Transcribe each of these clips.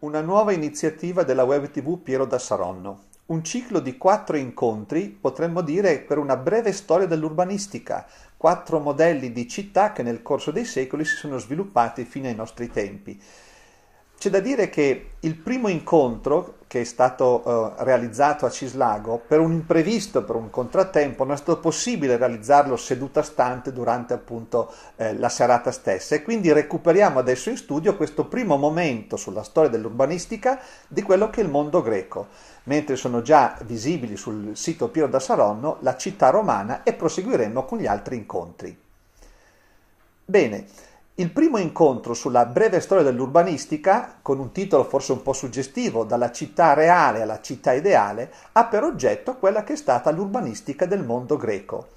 Una nuova iniziativa della web tv Piero da Saronno. Un ciclo di quattro incontri, potremmo dire, per una breve storia dell'urbanistica, quattro modelli di città che nel corso dei secoli si sono sviluppati fino ai nostri tempi. C'è da dire che il primo incontro che è stato eh, realizzato a Cislago, per un imprevisto, per un contrattempo, non è stato possibile realizzarlo seduta stante durante appunto eh, la serata stessa e quindi recuperiamo adesso in studio questo primo momento sulla storia dell'urbanistica di quello che è il mondo greco, mentre sono già visibili sul sito Piero da Saronno la città romana e proseguiremo con gli altri incontri. Bene, il primo incontro sulla breve storia dell'urbanistica, con un titolo forse un po' suggestivo, dalla città reale alla città ideale, ha per oggetto quella che è stata l'urbanistica del mondo greco.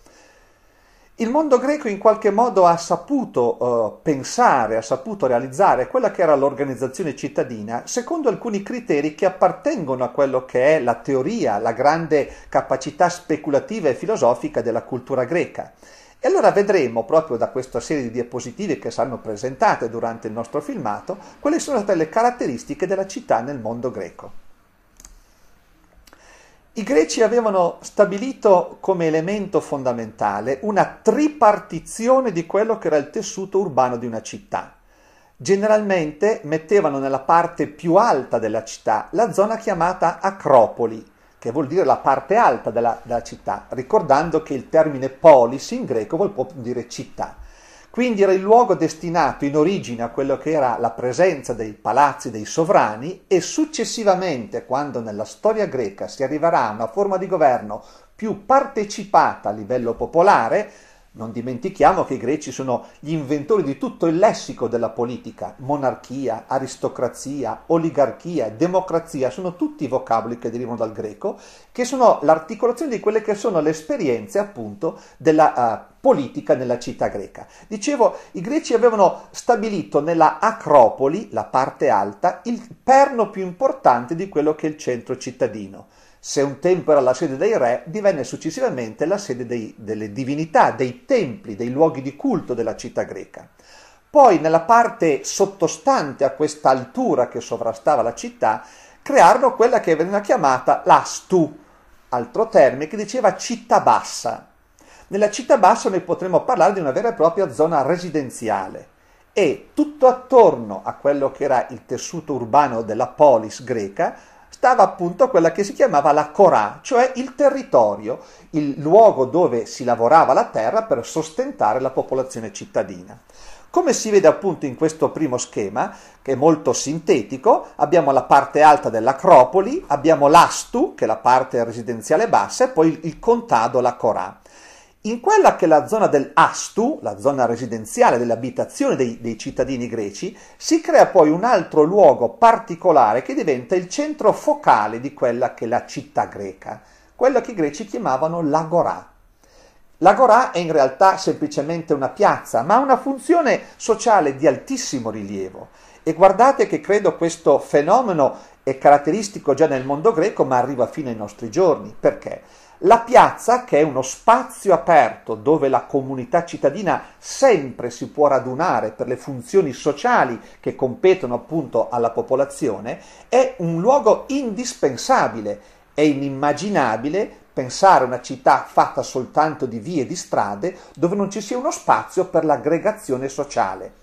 Il mondo greco in qualche modo ha saputo eh, pensare, ha saputo realizzare quella che era l'organizzazione cittadina secondo alcuni criteri che appartengono a quello che è la teoria, la grande capacità speculativa e filosofica della cultura greca. E allora vedremo proprio da questa serie di diapositive che saranno presentate durante il nostro filmato quali sono state le caratteristiche della città nel mondo greco. I greci avevano stabilito come elemento fondamentale una tripartizione di quello che era il tessuto urbano di una città. Generalmente mettevano nella parte più alta della città la zona chiamata acropoli, che vuol dire la parte alta della, della città, ricordando che il termine polis in greco vuol proprio dire città. Quindi era il luogo destinato in origine a quello che era la presenza dei palazzi dei sovrani e successivamente, quando nella storia greca si arriverà a una forma di governo più partecipata a livello popolare, non dimentichiamo che i greci sono gli inventori di tutto il lessico della politica, monarchia, aristocrazia, oligarchia, democrazia, sono tutti vocaboli che derivano dal greco, che sono l'articolazione di quelle che sono le esperienze appunto della uh, politica nella città greca. Dicevo, i greci avevano stabilito nella Acropoli, la parte alta, il perno più importante di quello che è il centro cittadino se un tempo era la sede dei re, divenne successivamente la sede dei, delle divinità, dei templi, dei luoghi di culto della città greca. Poi nella parte sottostante a questa altura che sovrastava la città, crearono quella che veniva chiamata l'astu, altro termine che diceva città bassa. Nella città bassa noi potremmo parlare di una vera e propria zona residenziale e tutto attorno a quello che era il tessuto urbano della polis greca stava appunto quella che si chiamava la Corà, cioè il territorio, il luogo dove si lavorava la terra per sostentare la popolazione cittadina. Come si vede appunto in questo primo schema, che è molto sintetico, abbiamo la parte alta dell'acropoli, abbiamo l'Astu, che è la parte residenziale bassa, e poi il contado, la Corà. In quella che è la zona dell'Astu, la zona residenziale delle abitazioni dei, dei cittadini greci, si crea poi un altro luogo particolare che diventa il centro focale di quella che è la città greca, quella che i greci chiamavano l'agorà. L'agorà è in realtà semplicemente una piazza, ma ha una funzione sociale di altissimo rilievo. E guardate che credo questo fenomeno è caratteristico già nel mondo greco, ma arriva fino ai nostri giorni. Perché? La piazza, che è uno spazio aperto dove la comunità cittadina sempre si può radunare per le funzioni sociali che competono appunto alla popolazione, è un luogo indispensabile. È inimmaginabile pensare a una città fatta soltanto di vie e di strade dove non ci sia uno spazio per l'aggregazione sociale.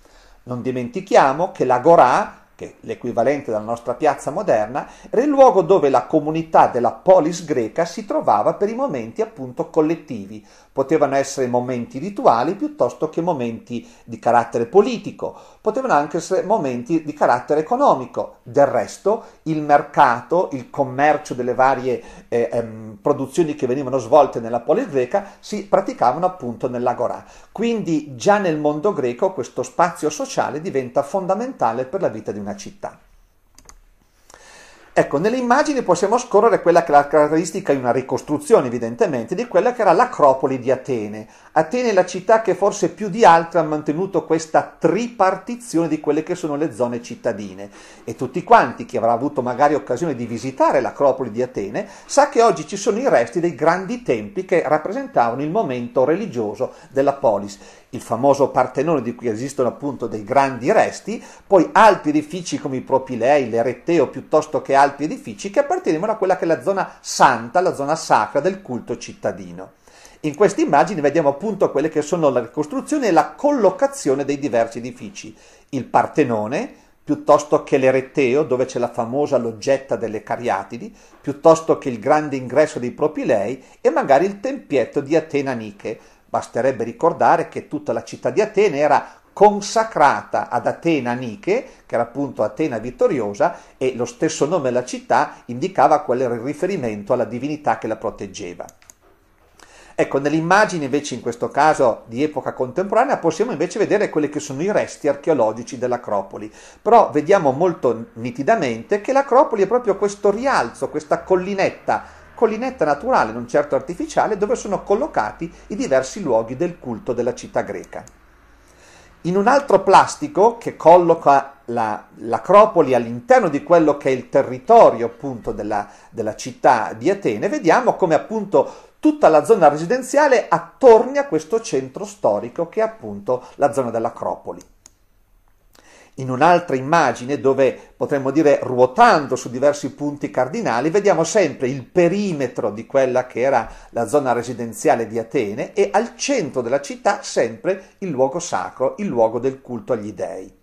Non dimentichiamo che l'Agorà che è l'equivalente della nostra piazza moderna, era il luogo dove la comunità della polis greca si trovava per i momenti appunto collettivi. Potevano essere momenti rituali piuttosto che momenti di carattere politico, potevano anche essere momenti di carattere economico. Del resto il mercato, il commercio delle varie eh, ehm, produzioni che venivano svolte nella polis greca si praticavano appunto nell'agorà. Quindi già nel mondo greco questo spazio sociale diventa fondamentale per la vita di una una città. Ecco, nelle immagini possiamo scorrere quella che è la caratteristica di una ricostruzione, evidentemente, di quella che era l'acropoli di Atene. Atene è la città che forse più di altre ha mantenuto questa tripartizione di quelle che sono le zone cittadine. E tutti quanti, chi avrà avuto magari occasione di visitare l'acropoli di Atene, sa che oggi ci sono i resti dei grandi templi che rappresentavano il momento religioso della polis, il famoso Partenone di cui esistono appunto dei grandi resti, poi altri edifici come i Propilei, l'Ereteo piuttosto che altri edifici che appartenevano a quella che è la zona santa, la zona sacra del culto cittadino. In queste immagini vediamo appunto quelle che sono la ricostruzione e la collocazione dei diversi edifici. Il Partenone, piuttosto che l'Ereteo, dove c'è la famosa loggetta delle Cariatidi, piuttosto che il grande ingresso dei Propilei e magari il tempietto di Atena Nike, Basterebbe ricordare che tutta la città di Atene era consacrata ad Atena Nike, che era appunto Atena vittoriosa, e lo stesso nome della città indicava qual era il riferimento alla divinità che la proteggeva. Ecco, nell'immagine invece in questo caso di epoca contemporanea possiamo invece vedere quelli che sono i resti archeologici dell'Acropoli, però vediamo molto nitidamente che l'Acropoli è proprio questo rialzo, questa collinetta collinetta naturale, non certo artificiale, dove sono collocati i diversi luoghi del culto della città greca. In un altro plastico che colloca la, l'acropoli all'interno di quello che è il territorio appunto della, della città di Atene, vediamo come appunto tutta la zona residenziale attorni a questo centro storico che è appunto la zona dell'acropoli in un'altra immagine dove potremmo dire ruotando su diversi punti cardinali, vediamo sempre il perimetro di quella che era la zona residenziale di Atene e al centro della città sempre il luogo sacro, il luogo del culto agli dei.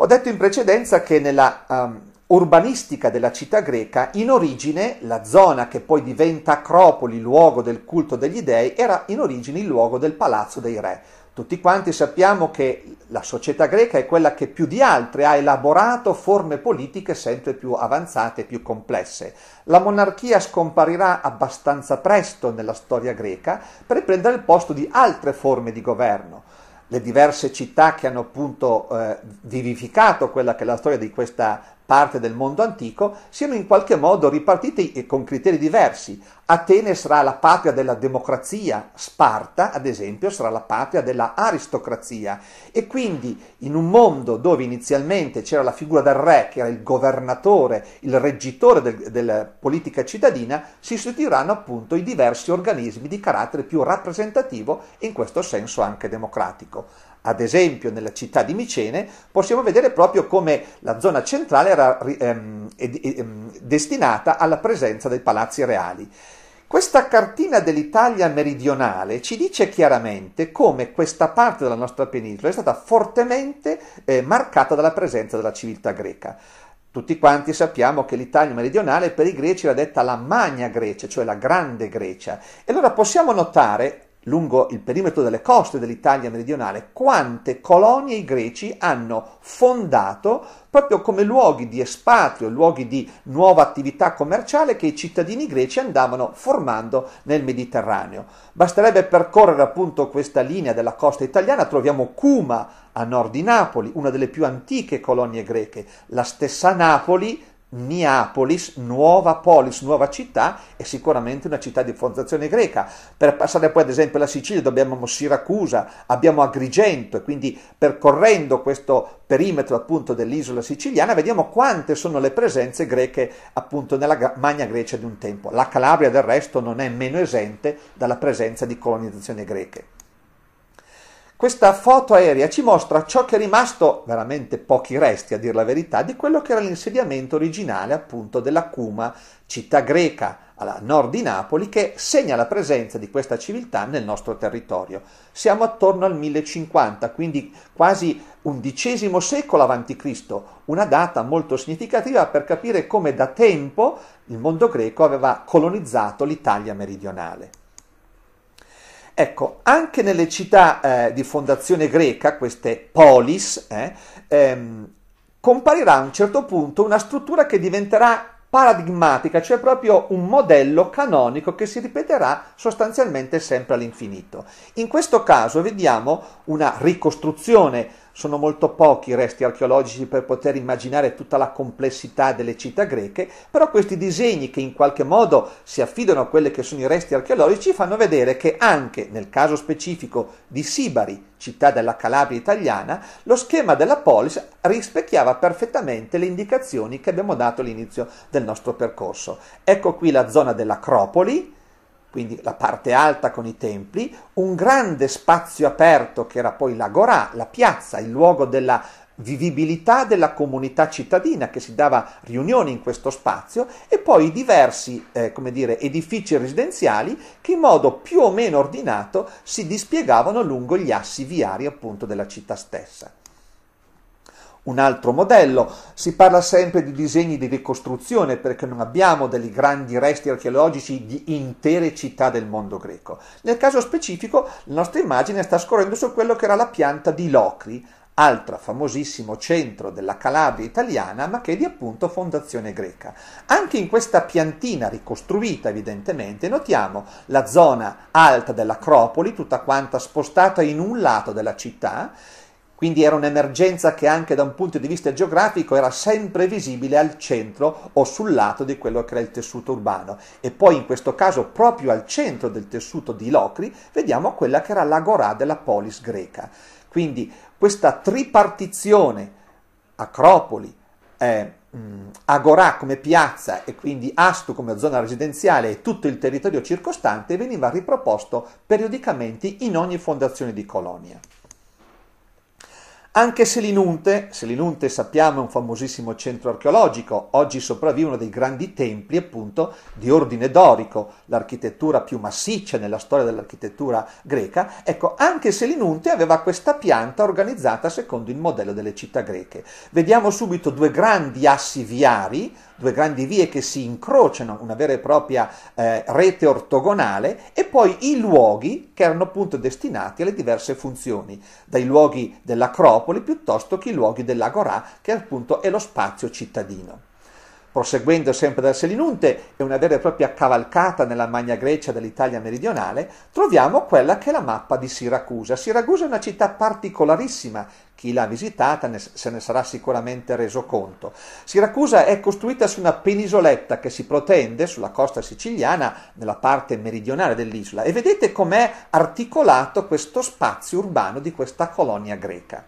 Ho detto in precedenza che nella um, urbanistica della città greca, in origine la zona che poi diventa Acropoli, luogo del culto degli dei, era in origine il luogo del palazzo dei re. Tutti quanti sappiamo che la società greca è quella che più di altre ha elaborato forme politiche sempre più avanzate e più complesse. La monarchia scomparirà abbastanza presto nella storia greca per prendere il posto di altre forme di governo le diverse città che hanno appunto eh, vivificato quella che è la storia di questa parte del mondo antico, siano in qualche modo ripartiti con criteri diversi. Atene sarà la patria della democrazia, Sparta, ad esempio, sarà la patria dell'aristocrazia. E quindi in un mondo dove inizialmente c'era la figura del re, che era il governatore, il reggitore del, della politica cittadina, si sostituiranno appunto i diversi organismi di carattere più rappresentativo e in questo senso anche democratico. Ad esempio nella città di Micene possiamo vedere proprio come la zona centrale era ehm, ehm, destinata alla presenza dei palazzi reali. Questa cartina dell'Italia meridionale ci dice chiaramente come questa parte della nostra penisola è stata fortemente eh, marcata dalla presenza della civiltà greca. Tutti quanti sappiamo che l'Italia meridionale per i greci era detta la Magna Grecia, cioè la Grande Grecia. E allora possiamo notare lungo il perimetro delle coste dell'Italia meridionale, quante colonie i greci hanno fondato proprio come luoghi di espatrio, luoghi di nuova attività commerciale che i cittadini greci andavano formando nel Mediterraneo. Basterebbe percorrere appunto questa linea della costa italiana, troviamo Cuma a nord di Napoli, una delle più antiche colonie greche, la stessa Napoli Neapolis, nuova polis, nuova città, è sicuramente una città di fondazione greca. Per passare poi ad esempio alla Sicilia dobbiamo Siracusa, abbiamo Agrigento e quindi percorrendo questo perimetro appunto dell'isola siciliana vediamo quante sono le presenze greche appunto nella Magna Grecia di un tempo. La Calabria del resto non è meno esente dalla presenza di colonizzazioni greche. Questa foto aerea ci mostra ciò che è rimasto, veramente pochi resti a dire la verità, di quello che era l'insediamento originale appunto della Cuma, città greca a nord di Napoli, che segna la presenza di questa civiltà nel nostro territorio. Siamo attorno al 1050, quindi quasi undicesimo secolo avanti Cristo, una data molto significativa per capire come da tempo il mondo greco aveva colonizzato l'Italia meridionale. Ecco, anche nelle città eh, di fondazione greca, queste polis, eh, ehm, comparirà a un certo punto una struttura che diventerà paradigmatica, cioè proprio un modello canonico che si ripeterà sostanzialmente sempre all'infinito. In questo caso vediamo una ricostruzione sono molto pochi i resti archeologici per poter immaginare tutta la complessità delle città greche, però questi disegni che in qualche modo si affidano a quelli che sono i resti archeologici fanno vedere che anche nel caso specifico di Sibari, città della Calabria italiana, lo schema della polis rispecchiava perfettamente le indicazioni che abbiamo dato all'inizio del nostro percorso. Ecco qui la zona dell'Acropoli, quindi la parte alta con i templi, un grande spazio aperto che era poi l'agorà, la piazza, il luogo della vivibilità della comunità cittadina che si dava riunioni in questo spazio e poi diversi eh, dire, edifici residenziali che in modo più o meno ordinato si dispiegavano lungo gli assi viari appunto della città stessa un altro modello. Si parla sempre di disegni di ricostruzione perché non abbiamo degli grandi resti archeologici di intere città del mondo greco. Nel caso specifico la nostra immagine sta scorrendo su quello che era la pianta di Locri, altra famosissimo centro della Calabria italiana, ma che è di appunto fondazione greca. Anche in questa piantina ricostruita evidentemente notiamo la zona alta dell'acropoli, tutta quanta spostata in un lato della città, quindi era un'emergenza che anche da un punto di vista geografico era sempre visibile al centro o sul lato di quello che era il tessuto urbano. E poi in questo caso proprio al centro del tessuto di Locri vediamo quella che era l'agorà della polis greca. Quindi questa tripartizione Acropoli, eh, Agorà come piazza e quindi Astu come zona residenziale e tutto il territorio circostante veniva riproposto periodicamente in ogni fondazione di colonia. Anche Selinunte, Selinunte sappiamo è un famosissimo centro archeologico, oggi sopravvivono dei grandi templi appunto di ordine dorico, l'architettura più massiccia nella storia dell'architettura greca, ecco anche Selinunte aveva questa pianta organizzata secondo il modello delle città greche. Vediamo subito due grandi assi viari, due grandi vie che si incrociano, una vera e propria eh, rete ortogonale, e poi i luoghi che erano appunto destinati alle diverse funzioni, dai luoghi dell'acropoli piuttosto che i luoghi dell'agorà, che appunto è lo spazio cittadino proseguendo sempre dal Selinunte, è una vera e propria cavalcata nella Magna Grecia dell'Italia meridionale, troviamo quella che è la mappa di Siracusa. Siracusa è una città particolarissima, chi l'ha visitata se ne sarà sicuramente reso conto. Siracusa è costruita su una penisoletta che si protende sulla costa siciliana, nella parte meridionale dell'isola, e vedete com'è articolato questo spazio urbano di questa colonia greca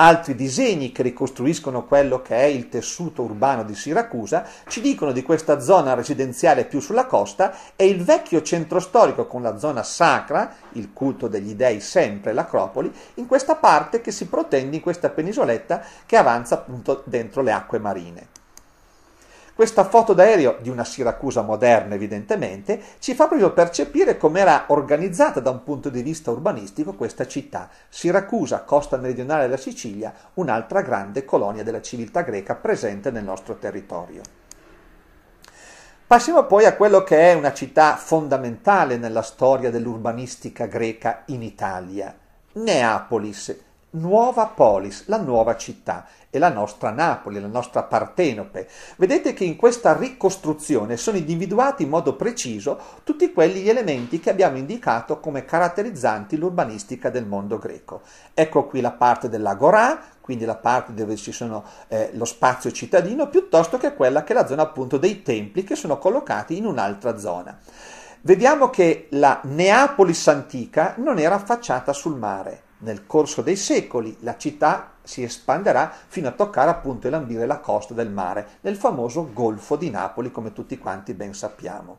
altri disegni che ricostruiscono quello che è il tessuto urbano di Siracusa, ci dicono di questa zona residenziale più sulla costa e il vecchio centro storico con la zona sacra, il culto degli dei sempre, l'acropoli, in questa parte che si protende in questa penisoletta che avanza appunto dentro le acque marine. Questa foto d'aereo di una Siracusa moderna evidentemente ci fa proprio percepire com'era organizzata da un punto di vista urbanistico questa città. Siracusa, costa meridionale della Sicilia, un'altra grande colonia della civiltà greca presente nel nostro territorio. Passiamo poi a quello che è una città fondamentale nella storia dell'urbanistica greca in Italia, Neapolis, Nuova Polis, la nuova città, è la nostra Napoli, la nostra Partenope. Vedete che in questa ricostruzione sono individuati in modo preciso tutti quegli elementi che abbiamo indicato come caratterizzanti l'urbanistica del mondo greco. Ecco qui la parte dell'agorà, quindi la parte dove ci sono eh, lo spazio cittadino, piuttosto che quella che è la zona appunto dei templi che sono collocati in un'altra zona. Vediamo che la Neapolis antica non era affacciata sul mare, nel corso dei secoli la città si espanderà fino a toccare appunto e lambire la costa del mare, nel famoso Golfo di Napoli, come tutti quanti ben sappiamo.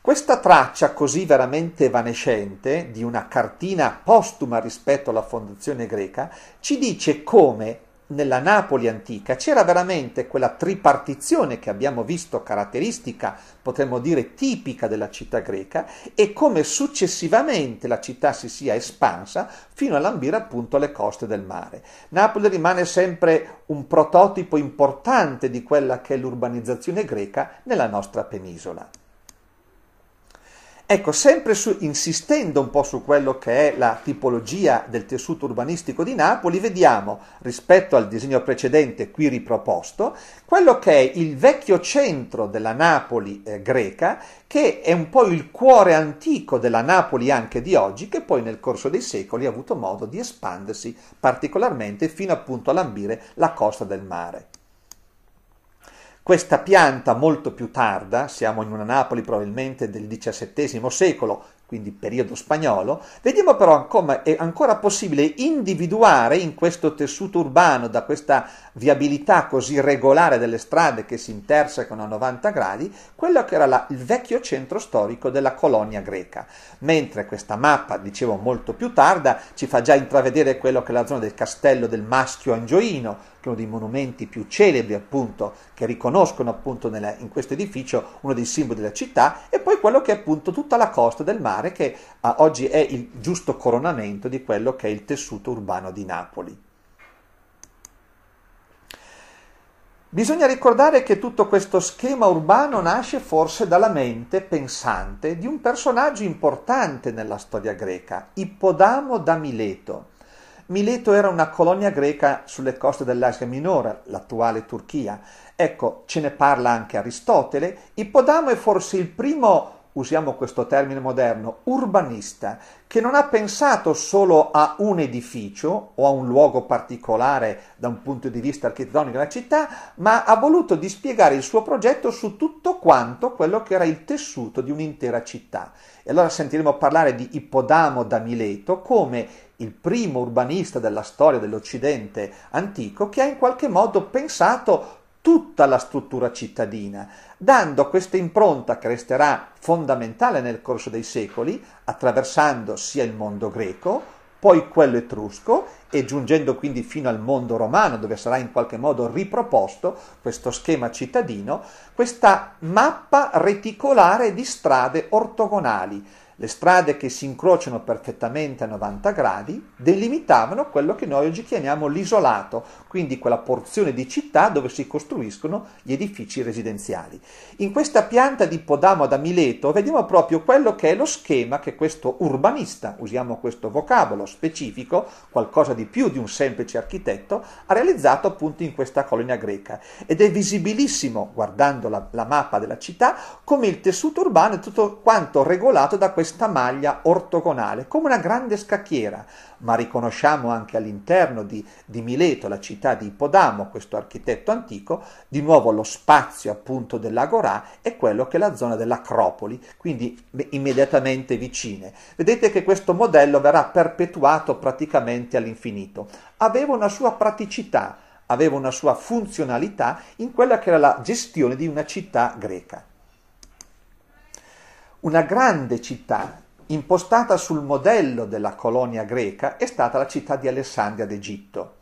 Questa traccia così veramente evanescente di una cartina postuma rispetto alla fondazione greca ci dice come nella Napoli antica c'era veramente quella tripartizione che abbiamo visto caratteristica, potremmo dire tipica della città greca, e come successivamente la città si sia espansa fino a lambire appunto le coste del mare. Napoli rimane sempre un prototipo importante di quella che è l'urbanizzazione greca nella nostra penisola. Ecco, sempre su, insistendo un po' su quello che è la tipologia del tessuto urbanistico di Napoli, vediamo rispetto al disegno precedente qui riproposto, quello che è il vecchio centro della Napoli eh, greca, che è un po' il cuore antico della Napoli anche di oggi, che poi nel corso dei secoli ha avuto modo di espandersi particolarmente fino appunto a lambire la costa del mare. Questa pianta molto più tarda, siamo in una Napoli probabilmente del XVII secolo, quindi periodo spagnolo, vediamo però come è ancora possibile individuare in questo tessuto urbano, da questa viabilità così regolare delle strade che si intersecano a 90 gradi, quello che era la, il vecchio centro storico della colonia greca. Mentre questa mappa, dicevo molto più tarda, ci fa già intravedere quello che è la zona del castello del Maschio Angioino, che è uno dei monumenti più celebri appunto che riconoscono appunto nella, in questo edificio uno dei simboli della città, e poi quello che è appunto tutta la costa del mare che eh, oggi è il giusto coronamento di quello che è il tessuto urbano di Napoli. Bisogna ricordare che tutto questo schema urbano nasce forse dalla mente pensante di un personaggio importante nella storia greca, Ippodamo da Mileto. Mileto era una colonia greca sulle coste dell'Asia Minore, l'attuale Turchia, Ecco, ce ne parla anche Aristotele. Ippodamo è forse il primo, usiamo questo termine moderno, urbanista, che non ha pensato solo a un edificio o a un luogo particolare da un punto di vista architettonico della città, ma ha voluto dispiegare il suo progetto su tutto quanto quello che era il tessuto di un'intera città. E allora sentiremo parlare di Ippodamo da Mileto come il primo urbanista della storia dell'Occidente antico che ha in qualche modo pensato tutta la struttura cittadina, dando questa impronta che resterà fondamentale nel corso dei secoli, attraversando sia il mondo greco, poi quello etrusco e giungendo quindi fino al mondo romano dove sarà in qualche modo riproposto questo schema cittadino, questa mappa reticolare di strade ortogonali le strade che si incrociano perfettamente a 90 gradi delimitavano quello che noi oggi chiamiamo l'isolato, quindi quella porzione di città dove si costruiscono gli edifici residenziali. In questa pianta di Podamo da Mileto vediamo proprio quello che è lo schema che questo urbanista, usiamo questo vocabolo specifico, qualcosa di più di un semplice architetto, ha realizzato appunto in questa colonia greca ed è visibilissimo, guardando la, la mappa della città, come il tessuto urbano è tutto quanto regolato da questo questa maglia ortogonale, come una grande scacchiera, ma riconosciamo anche all'interno di, di Mileto, la città di Ippodamo, questo architetto antico, di nuovo lo spazio appunto dell'Agorà e quello che è la zona dell'Acropoli, quindi immediatamente vicine. Vedete che questo modello verrà perpetuato praticamente all'infinito. Aveva una sua praticità, aveva una sua funzionalità in quella che era la gestione di una città greca. Una grande città impostata sul modello della colonia greca è stata la città di Alessandria d'Egitto.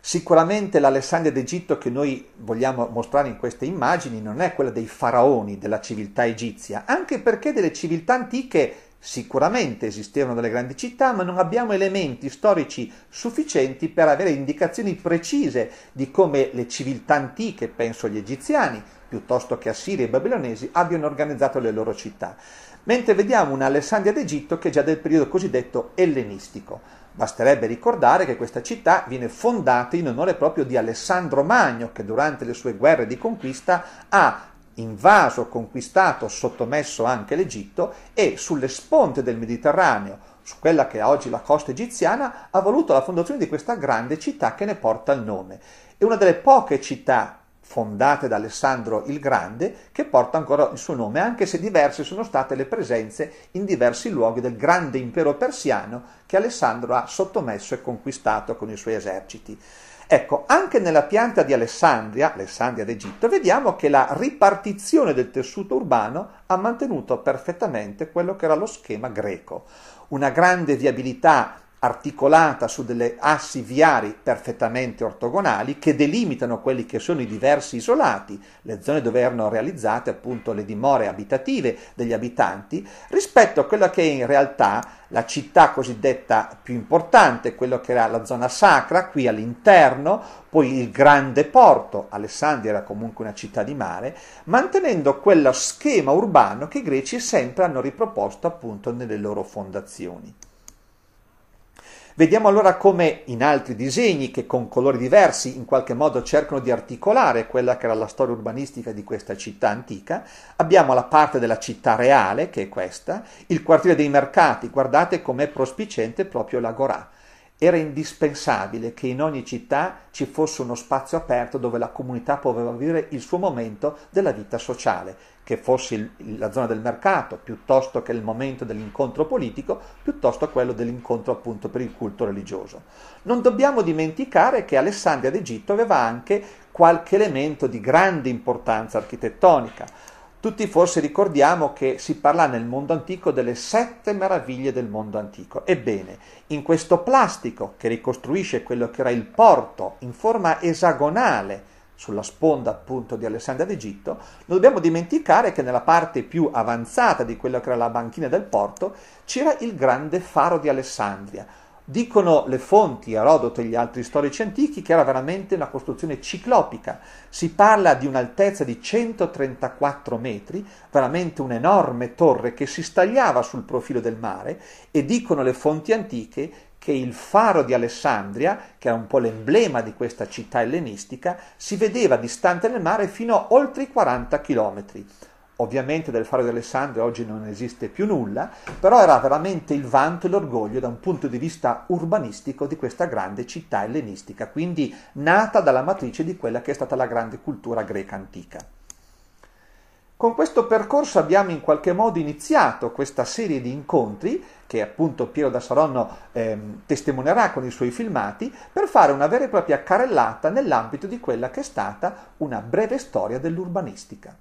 Sicuramente l'Alessandria d'Egitto che noi vogliamo mostrare in queste immagini non è quella dei faraoni della civiltà egizia, anche perché delle civiltà antiche sicuramente esistevano delle grandi città, ma non abbiamo elementi storici sufficienti per avere indicazioni precise di come le civiltà antiche, penso agli egiziani, piuttosto che assiri e babilonesi, abbiano organizzato le loro città, mentre vediamo un'Alessandria d'Egitto che è già del periodo cosiddetto ellenistico. Basterebbe ricordare che questa città viene fondata in onore proprio di Alessandro Magno, che durante le sue guerre di conquista ha invaso, conquistato, sottomesso anche l'Egitto e sulle sponde del Mediterraneo, su quella che è oggi la costa egiziana, ha voluto la fondazione di questa grande città che ne porta il nome. È una delle poche città fondate da Alessandro il Grande, che porta ancora il suo nome, anche se diverse sono state le presenze in diversi luoghi del grande impero persiano che Alessandro ha sottomesso e conquistato con i suoi eserciti. Ecco, anche nella pianta di Alessandria, Alessandria d'Egitto, vediamo che la ripartizione del tessuto urbano ha mantenuto perfettamente quello che era lo schema greco. Una grande viabilità articolata su delle assi viari perfettamente ortogonali che delimitano quelli che sono i diversi isolati, le zone dove erano realizzate appunto le dimore abitative degli abitanti, rispetto a quella che è in realtà la città cosiddetta più importante, quella che era la zona sacra qui all'interno, poi il grande porto, Alessandria era comunque una città di mare, mantenendo quello schema urbano che i greci sempre hanno riproposto appunto nelle loro fondazioni. Vediamo allora come in altri disegni che con colori diversi in qualche modo cercano di articolare quella che era la storia urbanistica di questa città antica, abbiamo la parte della città reale, che è questa, il quartiere dei mercati, guardate com'è prospicente proprio l'agorà era indispensabile che in ogni città ci fosse uno spazio aperto dove la comunità poteva vivere il suo momento della vita sociale, che fosse il, la zona del mercato piuttosto che il momento dell'incontro politico, piuttosto quello dell'incontro appunto per il culto religioso. Non dobbiamo dimenticare che Alessandria d'Egitto aveva anche qualche elemento di grande importanza architettonica. Tutti forse ricordiamo che si parla nel mondo antico delle sette meraviglie del mondo antico. Ebbene, in questo plastico che ricostruisce quello che era il porto in forma esagonale sulla sponda appunto di Alessandria d'Egitto, non dobbiamo dimenticare che nella parte più avanzata di quello che era la banchina del porto c'era il grande faro di Alessandria, Dicono le fonti, Erodoto e gli altri storici antichi, che era veramente una costruzione ciclopica. Si parla di un'altezza di 134 metri, veramente un'enorme torre che si stagliava sul profilo del mare e dicono le fonti antiche che il faro di Alessandria, che era un po' l'emblema di questa città ellenistica, si vedeva distante nel mare fino a oltre i 40 chilometri. Ovviamente del Faro di Alessandria oggi non esiste più nulla, però era veramente il vanto e l'orgoglio da un punto di vista urbanistico di questa grande città ellenistica, quindi nata dalla matrice di quella che è stata la grande cultura greca antica. Con questo percorso abbiamo in qualche modo iniziato questa serie di incontri che appunto Piero da Saronno ehm, testimonierà con i suoi filmati per fare una vera e propria carellata nell'ambito di quella che è stata una breve storia dell'urbanistica.